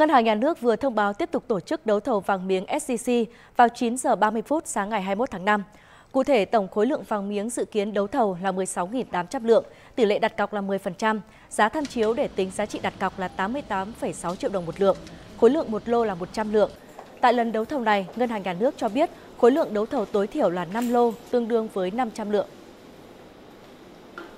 Ngân hàng Nhà nước vừa thông báo tiếp tục tổ chức đấu thầu vàng miếng SCC vào 9 giờ 30 phút sáng ngày 21 tháng 5. Cụ thể, tổng khối lượng vàng miếng dự kiến đấu thầu là 16.800 lượng, tỷ lệ đặt cọc là 10%, giá tham chiếu để tính giá trị đặt cọc là 88,6 triệu đồng một lượng, khối lượng một lô là 100 lượng. Tại lần đấu thầu này, Ngân hàng Nhà nước cho biết khối lượng đấu thầu tối thiểu là 5 lô, tương đương với 500 lượng.